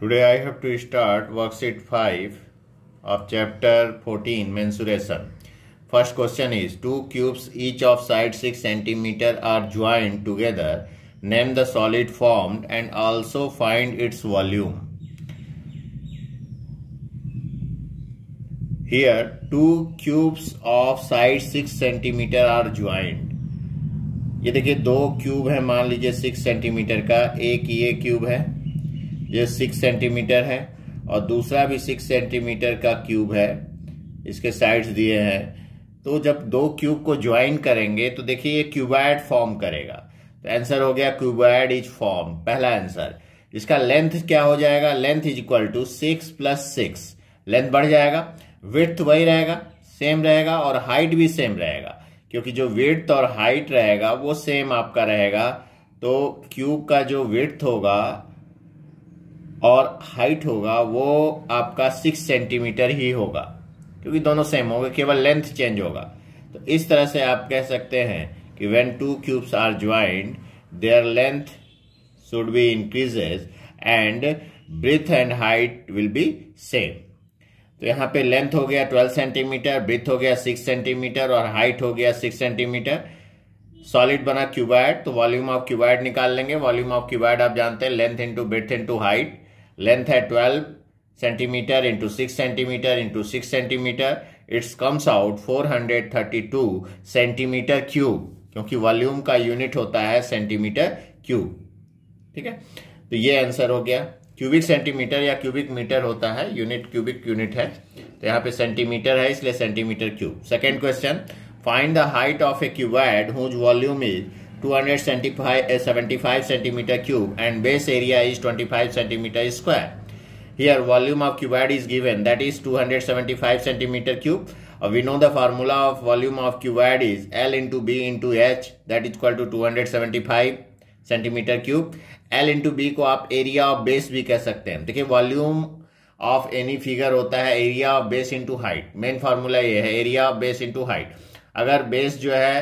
Today I have to start worksheet five of chapter fourteen mensuration first question is two cubes each of side six centimetre are joint together name the solid form and also find its volume here two cubes of side six centimetre are joint ये देखिए दो cube है मान लीजिए six centimetre का एक ये cube है ये सिक्स सेंटीमीटर है और दूसरा भी सिक्स सेंटीमीटर का क्यूब है इसके साइड्स दिए हैं तो जब दो क्यूब को ज्वाइन करेंगे तो देखिए ये क्यूबाइड फॉर्म करेगा तो आंसर हो गया क्यूबाइड इज फॉर्म पहला आंसर इसका लेंथ क्या हो जाएगा length is equal to six plus six length बढ़ जाएगा विथ वही रहेगा सेम रहेगा और हाइट भी सेम रहेगा क्योंकि जो विथ और हाइट रहेगा वो सेम आपका रहेगा तो क्यूब का जो विथ होगा और हाइट होगा वो आपका सिक्स सेंटीमीटर ही होगा क्योंकि दोनों सेम होंगे केवल लेंथ चेंज होगा तो इस तरह से आप कह सकते हैं कि when two cubes are joint their length should be increases and breadth and height will be same तो यहाँ पे लेंथ हो गया ट्वेल्व सेंटीमीटर ब्रिथ हो गया सिक्स सेंटीमीटर और हाइट हो गया सिक्स सेंटीमीटर सॉलिड बना क्यूबाइड तो वॉल्यूम ऑफ क्यूबाइड निकाल लेंगे वॉल्यूम ऑफ क्यूबाइड आप जानते हैं length into breadth into height length है twelve centimetre into six centimetre into six centimetre it's comes out four hundred thirty two centimetre cube क्योंकि volume का unit होता है सेंटीमीटर क्यूब ठीक है तो ये आंसर हो गया क्यूबिक सेंटीमीटर या क्यूबिक मीटर होता है यूनिट क्यूबिक यूनिट है तो यहाँ पे सेंटीमीटर है इसलिए centimetre cube second question find the height of a cuboid whose volume is 275 centimeter cube and base area is 25 centimeter square. Here volume of cuboid is given that is 275 centimeter cube. Uh, we know the formula of volume of cuboid is L into B into H that is equal to 275 centimetre cube L into B को आप area of base भी कह सकते हैं देखिए volume of any figure होता है area of base into height main formula ये है area of base into height अगर बेस जो है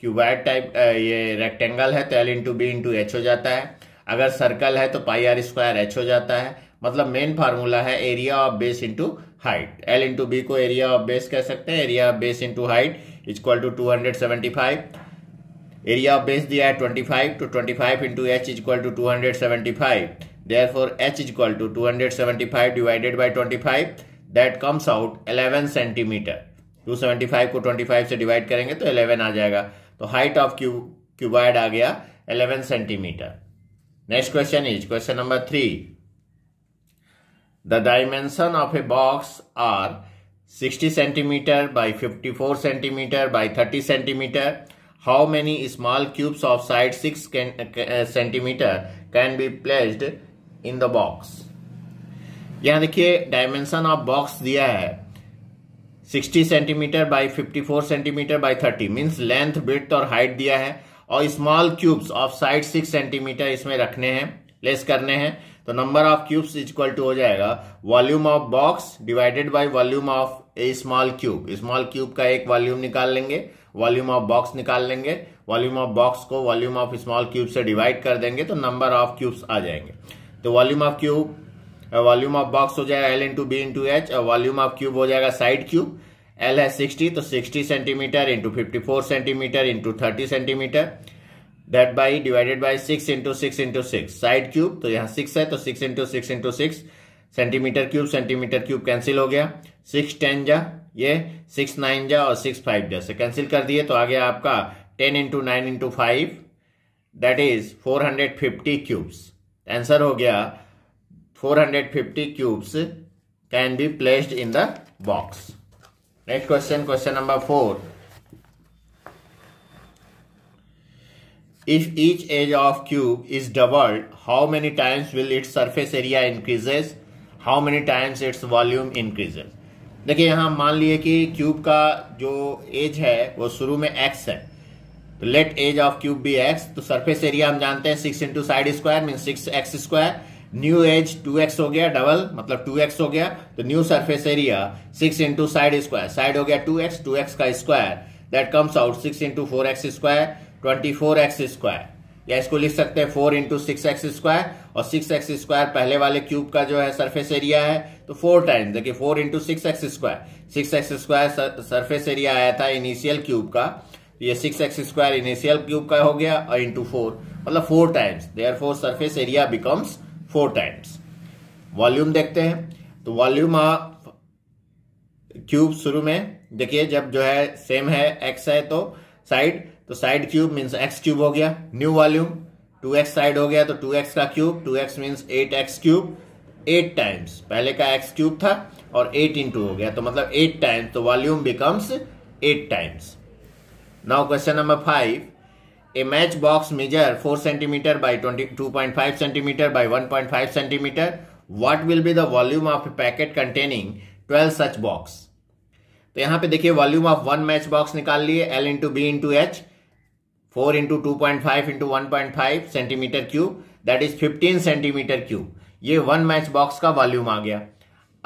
क्यूबाइड टाइप ये रेक्टेंगल है तो L into B into H हो जाता है अगर सर्कल है तो पाई आर स्क्वायर एच हो जाता है मतलब मेन फार्मूला है area of base into height L into B को एरिया ऑफ बेस कह सकते हैं area of base into height is equal to two hundred seventy five area of base दिया है twenty five to twenty five into H is equal to two hundred seventy five therefore H is equal to two hundred seventy five divided by twenty five that comes out eleven centimetre two seventy five को twenty five से divide करेंगे तो eleven आ जाएगा तो height of cu cuboid आ गया 11 centimetre next question is question number three the dimension of a box are 60 centimetre by 54 centimetre by 30 centimetre how many small cubes of side six centimetre can be placed in the box यहां देखिए dimension of box दिया है 60 centimetre by 54 centimetre by 30 means length breadth और height दिया है और small cubes of side 6 centimetre इसमें रखने हैं प्लेस करने हैं तो number of cubes equal to हो जाएगा volume of box divided by volume of a small cube small cube का एक वॉल्यूम निकाल लेंगे वॉल्यूम ऑफ बॉक्स निकाल लेंगे वॉल्यूम ऑफ बॉक्स को वॉल्यूम ऑफ स्मॉल क्यूब से डिवाइड कर देंगे तो नंबर ऑफ क्यूब्स आ जाएंगे तो volume of cube volume of box हो जाएगा L into B into H और वॉल्यूम ऑफ क्यूब हो जाएगा साइड क्यूब एल है सिक्सटी तो sixty centimetre into fifty four centimetre into thirty centimetre that by divided by six into six into six side cube तो यहाँ six है तो six into six into six centimetre cube centimetre cube cancel हो गया six ten जा ये six nine जा और सिक्स फाइव जा से कैंसिल कर दिए तो आ गया आपका ten into nine into five that is four hundred fifty cubes answer हो गया 450 cubes can be placed in the box. Next question, question number 4. If each edge of cube is doubled, how many times will its surface area increases? How many times its volume increases? देखिए यहां मान लिए कि cube का जो as है वो शुरू में एक्स है तो लेट एज ऑफ क्यूब भी एक्स तो सरफेस एरिया हम जानते हैं six into side square mean six X square new edge 2x हो गया डबल मतलब 2x हो गया तो new surface area 6 into side square side हो गया 2x 2x का square that comes out 6 into four X square twenty four X square या इसको लिख सकते हैं four into six X square और सिक्स एक्स स्क्वायर पहले वाले क्यूब का जो है सरफेस एरिया है तो फोर टाइम देखिए four into six X square six X square surface area आया था इनिशियल क्यूब का तो ये six X square initial cube का हो गया और इंटू फोर मतलब four times therefore surface area becomes four times volume देखते हैं तो वॉल्यूम ऑफ क्यूब शुरू में देखिए जब जो है सेम है एक्स है तो साइड तो side cube means x cube हो गया new volume two x side हो गया तो टू एक्स का cube two x means eight x cube eight times पहले का एक्स क्यूब था और एट इंटू हो गया तो मतलब एट टाइम्स तो volume becomes eight times now question number five A matchbox measure 4 cm by 22.5 cm by 1.5 cm. What will be the volume of a packet containing 12 such box? तो यहां पे देखिए volume of one match box निकाल लिए l into B into h four into two point five into one point five centimetre cube that is fifteen centimetre cube ये one match box का volume आ गया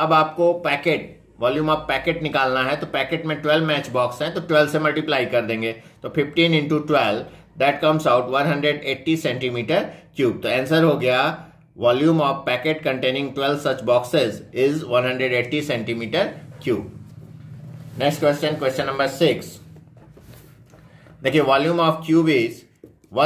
अब आपको पैकेट वॉल्यूम ऑफ पैकेट निकालना है तो पैकेट में ट्वेल्व मैच बॉक्स हैं तो ट्वेल्व से मल्टीप्लाई कर देंगे तो fifteen into twelve that comes out 180 centimetre cube तो आंसर हो गया volume of packet containing 12 such boxes is 180 centimetre cube next question question number six देखिए volume of cube is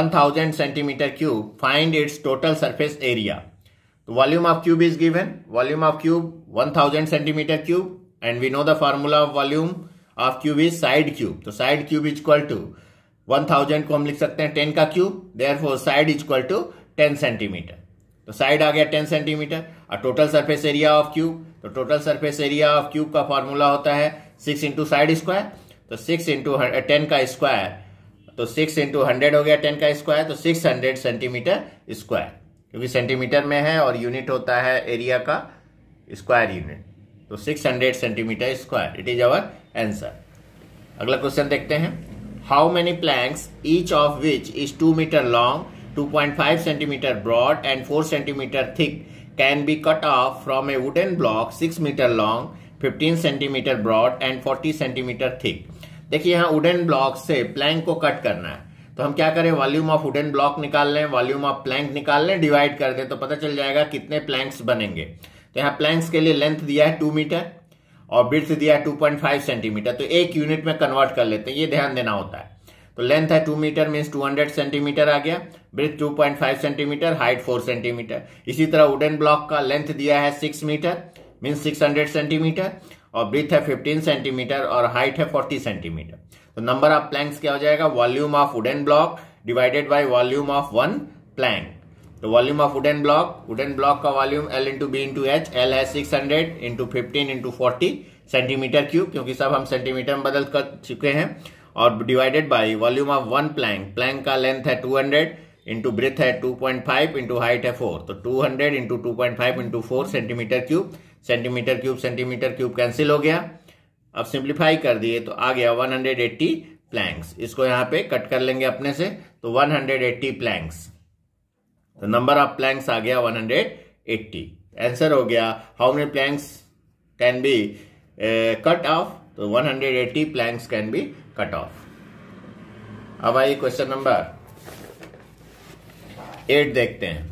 1000 centimetre cube find its total surface area तो volume of cube is given volume of cube 1000 centimetre cube and we know the formula of volume of cube is side cube तो side cube is equal to one thousand को हम लिख सकते हैं ten का cube therefore side equal to ten centimetre तो side आ गया टेन सेंटीमीटर और total surface area of cube तो total surface area of cube का फॉर्मूला होता है सिक्स इंटू साइड स्क्वायर तो सिक्स इंटू टेन का स्क्वायर तो सिक्स इंटू हंड्रेड हो गया टेन का स्क्वायर तो सिक्स हंड्रेड सेंटीमीटर स्क्वायर क्योंकि सेंटीमीटर में है और यूनिट होता है एरिया का स्क्वायर यूनिट तो 600 centimetre square it is our answer अगला क्वेश्चन देखते हैं how many planks, each of which is 2 meter long, 2.5 centimeter broad and 4 centimeter thick can be cut off from a wooden block 6 meter long, 15 centimeter broad and 40 centimeter thick. देखिए यहाँ wooden block से plank को cut करना है तो हम क्या करें वॉल्यूम ऑफ वुडन ब्लॉक निकाल लें वॉल्यूम ऑफ प्लैंक निकाल लें डिवाइड कर दें तो पता चल जाएगा कितने प्लैंक्स बनेंगे तो यहाँ प्लैंक्स के लिए लेंथ दिया है टू मीटर और ब्रिथ दिया है 2.5 सेंटीमीटर तो एक यूनिट में कन्वर्ट कर लेते हैं ये ध्यान देना होता है तो लेंथ है 2 मीटर मीन्स 200 सेंटीमीटर आ गया ब्रिथ 2.5 सेंटीमीटर हाइट 4 सेंटीमीटर इसी तरह वुडन ब्लॉक का लेंथ दिया है 6 मीटर मीन्स 600 सेंटीमीटर और ब्रिथ है 15 सेंटीमीटर और हाइट है 40 सेंटीमीटर तो नंबर ऑफ प्लैंक्स क्या हो जाएगा volume of wooden block divided by volume of one plank तो volume of wooden block wooden block का volume l into B into h l है six hundred into fifteen into forty centimetre cube क्योंकि सब हम centimetre में बदल कर चुके हैं और divided by volume of one plank plank का लेंथ है टू हंड्रेड इंटू ब्रेथ है two point five into height है फोर तो two hundred into two point five into four centimetre cube centimetre cube centimetre cube cancel हो गया अब simplify कर दिए तो आ गया वन हंड्रेड एट्टी प्लैंक्स इसको यहाँ पे कट कर लेंगे अपने से तो one hundred eighty planks the number of planks आ गया 180 हंड्रेड एट्टी आंसर हो गया how many planks can be cut off तो 180 hundred eighty planks can be cut off अब आइए क्वेश्चन नंबर एट देखते हैं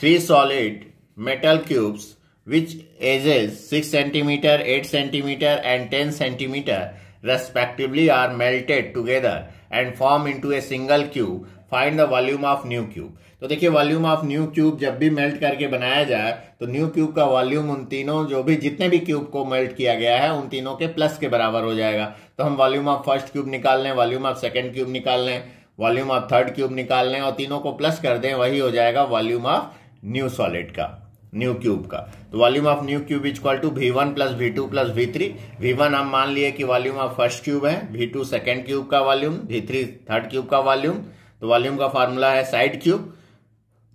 three solid metal cubes which edges six centimetre eight centimetre and ten centimetre respectively are melted together and form into a single cube find the volume of new cube तो देखिए volume of new cube जब भी melt करके बनाया जाए तो new cube का volume उन तीनों जो भी जितने भी क्यूब को मेल्ट किया गया है उन तीनों के प्लस के बराबर हो जाएगा तो हम वॉल्यूम ऑफ फर्स्ट क्यूब निकाल लें वॉल्यूम ऑफ सेकेंड क्यूब निकाल लें वॉल्यूम ऑफ थर्ड क्यूब निकाल लें और तीनों को प्लस कर दें वही हो जाएगा वॉल्यूम ऑफ न्यू सॉलिड का न्यू क्यूब का तो volume of new cube is equal to v one plus v two plus v three v one हम मान लिए कि वॉल्यूम ऑफ फर्स्ट क्यूब है वी टू सेकेंड क्यूब का volume v three third cube का volume तो वॉल्यूम का formula है साइड क्यूब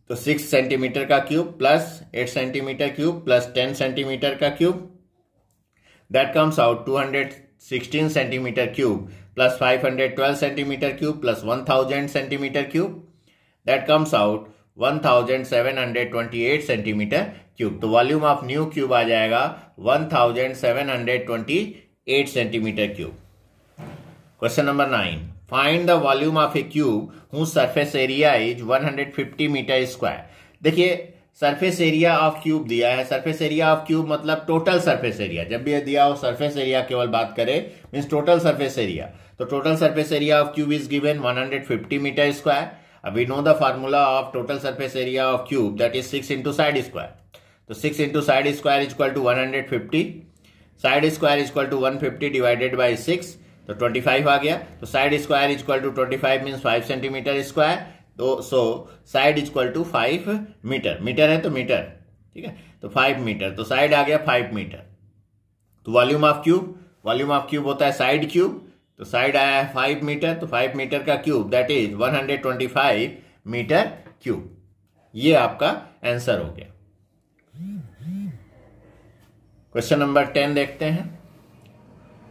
तो सिक्स सेंटीमीटर का cube plus eight centimetre cube plus ten centimetre का cube that comes out two hundred sixteen centimetre cube plus five hundred twelve centimetre cube plus one thousand centimetre cube that comes out one thousand seven hundred twenty eight centimetre cube तो volume of new cube आ जाएगा one thousand seven hundred twenty eight centimetre cube question number nine find the volume of a cube who surface area is 150 metre square देखिए surface area of cube दिया है surface area of cube मतलब total surface area जब भी दिया हो surface area केवल बात करें मीन्स टोटल सरफेस एरिया तो total surface area of cube is given 150 metre square अब we know the formula of total surface area of cube that is six into side square तो six into side square equal to one hundred fifty side square equal to one fifty divided by six तो 25 आ गया तो side square equal to 25 means five centimetre square तो so side equal to 5 metre metre है तो metre ठीक है तो 5 metre तो साइड आ गया 5 मीटर तो volume of cube volume of cube होता है साइड क्यूब तो साइड आया है फाइव मीटर तो फाइव मीटर का cube that is five metre cube ये आपका आंसर हो गया क्वेश्चन नंबर टेन देखते हैं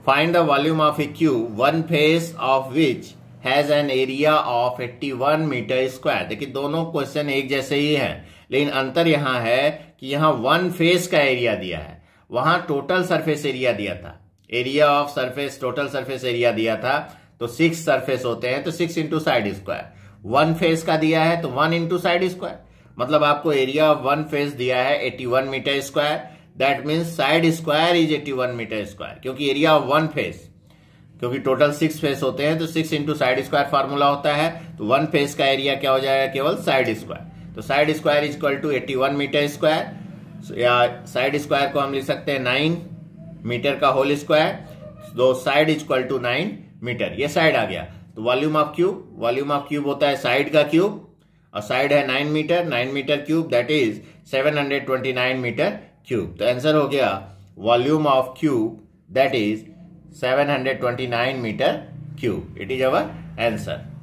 Find the volume of a cube, one face of which has an area of 81 metre square देखिए दोनों क्वेश्चन एक जैसे ही हैं लेकिन अंतर यहाँ है कि यहाँ वन फेस का एरिया दिया है वहां टोटल सरफेस एरिया दिया था area of surface total surface area दिया था तो सिक्स सरफेस होते हैं तो six into side square one face का दिया है तो वन इंटू साइड स्क्वायर मतलब आपको एरिया ऑफ वन फेस दिया है 81 metre square that means side square is eighty one metre square क्योंकि एरिया ऑफ वन फेस क्योंकि टोटल सिक्स फेस होते हैं तो six into side square formula होता है तो वन फेस का एरिया क्या हो जाएगा केवल साइड स्क्वायर तो side square is equal to eighty one metre square या साइड स्क्वायर को हम लिख सकते हैं नाइन मीटर का होल स्क्वायर दो side is equal to nine metre ये साइड आ गया तो volume of cube volume of cube होता है साइड का क्यूब और साइड है nine metre nine metre cube that is seven hundred twenty nine metre cube तो आंसर हो गया volume of cube that is 729 metre cube it is our answer